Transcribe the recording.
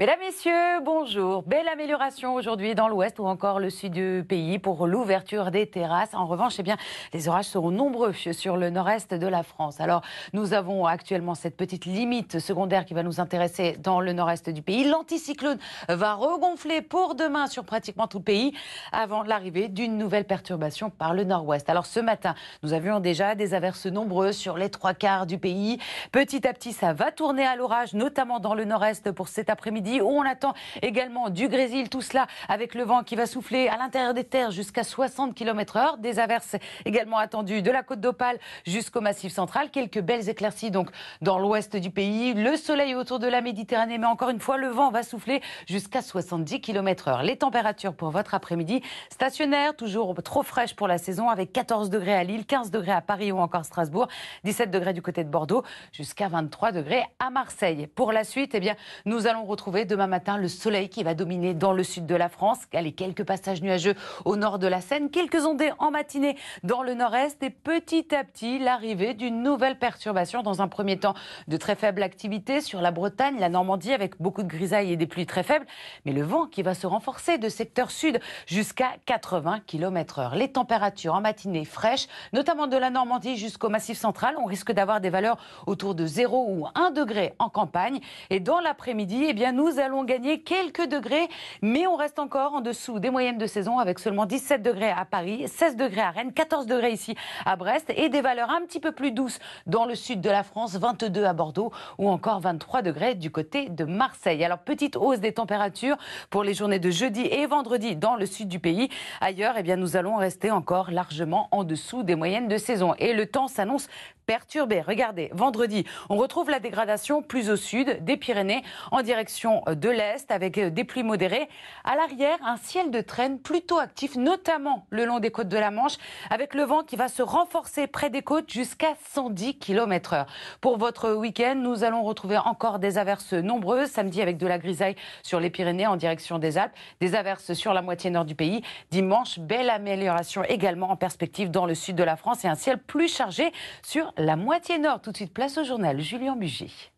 Mesdames, Messieurs, bonjour. Belle amélioration aujourd'hui dans l'ouest ou encore le sud du pays pour l'ouverture des terrasses. En revanche, eh bien, les orages seront nombreux sur le nord-est de la France. Alors, nous avons actuellement cette petite limite secondaire qui va nous intéresser dans le nord-est du pays. L'anticyclone va regonfler pour demain sur pratiquement tout le pays avant l'arrivée d'une nouvelle perturbation par le nord-ouest. Alors, ce matin, nous avions déjà des averses nombreuses sur les trois quarts du pays. Petit à petit, ça va tourner à l'orage, notamment dans le nord-est pour cet après-midi où On attend également du grésil, tout cela avec le vent qui va souffler à l'intérieur des terres jusqu'à 60 km/h. Des averses également attendues de la côte d'Opale jusqu'au massif central. Quelques belles éclaircies donc dans l'ouest du pays. Le soleil autour de la Méditerranée, mais encore une fois, le vent va souffler jusqu'à 70 km/h. Les températures pour votre après-midi stationnaires, toujours trop fraîches pour la saison, avec 14 degrés à Lille, 15 degrés à Paris ou encore Strasbourg, 17 degrés du côté de Bordeaux, jusqu'à 23 degrés à Marseille. Pour la suite, eh bien, nous allons retrouver demain matin le soleil qui va dominer dans le sud de la France. quelques passages nuageux au nord de la Seine, quelques ondées en matinée dans le nord-est et petit à petit l'arrivée d'une nouvelle perturbation. Dans un premier temps, de très faible activité sur la Bretagne, la Normandie avec beaucoup de grisailles et des pluies très faibles, mais le vent qui va se renforcer de secteur sud jusqu'à 80 km/h. Les températures en matinée fraîches, notamment de la Normandie jusqu'au Massif central, on risque d'avoir des valeurs autour de 0 ou 1 degré en campagne. Et dans l'après-midi, eh bien, nous nous allons gagner quelques degrés, mais on reste encore en dessous des moyennes de saison avec seulement 17 degrés à Paris, 16 degrés à Rennes, 14 degrés ici à Brest et des valeurs un petit peu plus douces dans le sud de la France, 22 à Bordeaux ou encore 23 degrés du côté de Marseille. Alors petite hausse des températures pour les journées de jeudi et vendredi dans le sud du pays. Ailleurs, eh bien, nous allons rester encore largement en dessous des moyennes de saison et le temps s'annonce perturbé. Regardez, vendredi, on retrouve la dégradation plus au sud des Pyrénées en direction euh, de l'Est avec euh, des pluies modérées. À l'arrière, un ciel de traîne plutôt actif, notamment le long des côtes de la Manche, avec le vent qui va se renforcer près des côtes jusqu'à 110 km/h. Pour votre week-end, nous allons retrouver encore des averses nombreuses, samedi avec de la grisaille sur les Pyrénées en direction des Alpes, des averses sur la moitié nord du pays. Dimanche, belle amélioration également en perspective dans le sud de la France et un ciel plus chargé sur la moitié nord. Tout de suite, place au journal Julien Bugy.